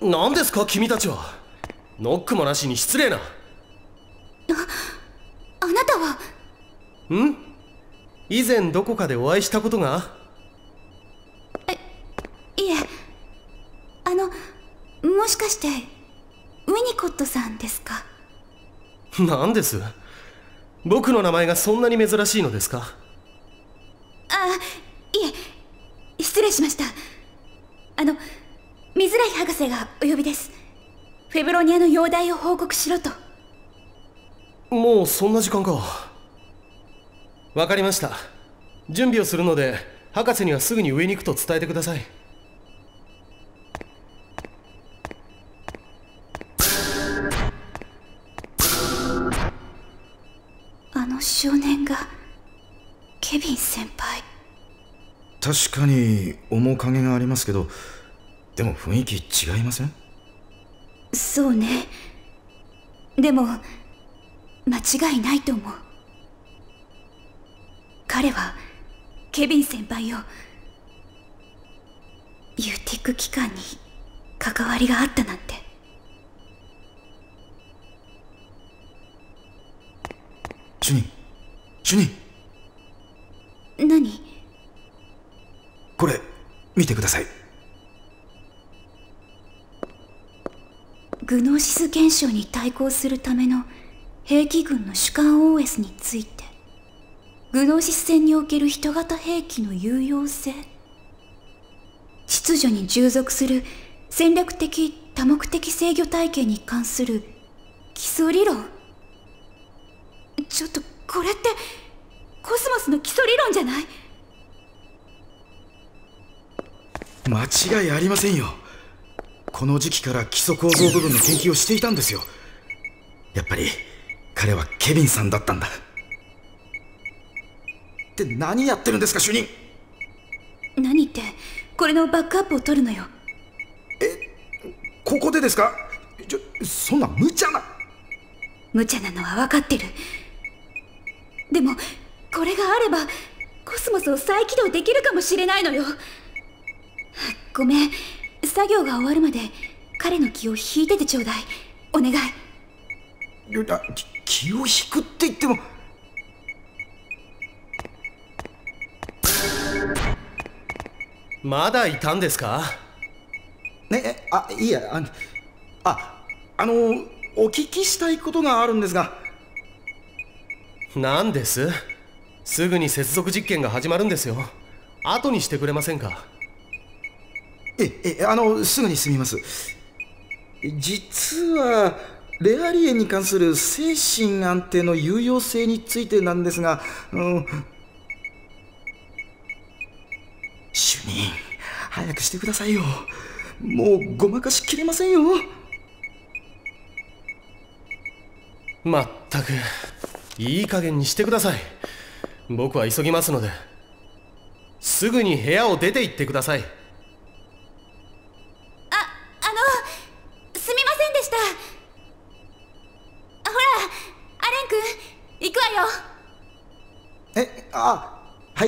何ですか君たちはノックもなしに失礼なあなたはん以前どこかでお会いしたことがえいえあのもしかしてウィニコットさんですか何です僕の名前がそんなに珍しいのですかあいえ失礼しましたあの水来博士がお呼びですフェブロニアの容体を報告しろともうそんな時間かわかりました準備をするので博士にはすぐに上に行くと伝えてくださいあの少年がケビン先輩確かに面影がありますけどでも雰囲気違いませんそうねでも間違いないと思う彼はケビン先輩をユーティック機関に関わりがあったなんて主任主任何これ見てくださいグノーシス現象に対抗するための兵器群の主観 OS についてグノーシス戦における人型兵器の有用性秩序に従属する戦略的多目的制御体系に関する基礎理論ちょっとこれってコスモスの基礎理論じゃない間違いありませんよこの時期から基礎構造部分の研究をしていたんですよやっぱり彼はケビンさんだったんだって何やってるんですか主任何ってこれのバックアップを取るのよえここでですかちょそんな無茶な無茶なのは分かってるでもこれがあればコスモスを再起動できるかもしれないのよごめん作業が終わるまで彼の気を引いててちょうだいお願い気を引くって言ってもまだいたんですかねあいいやあのああのお聞きしたいことがあるんですが何ですすぐに接続実験が始まるんですよ後にしてくれませんかええあのすぐに済みます実はレアリエに関する精神安定の有用性についてなんですが、うん、主任早くしてくださいよもうごまかしきれませんよまったくいい加減にしてください僕は急ぎますのですぐに部屋を出て行ってください哎啊，嘿！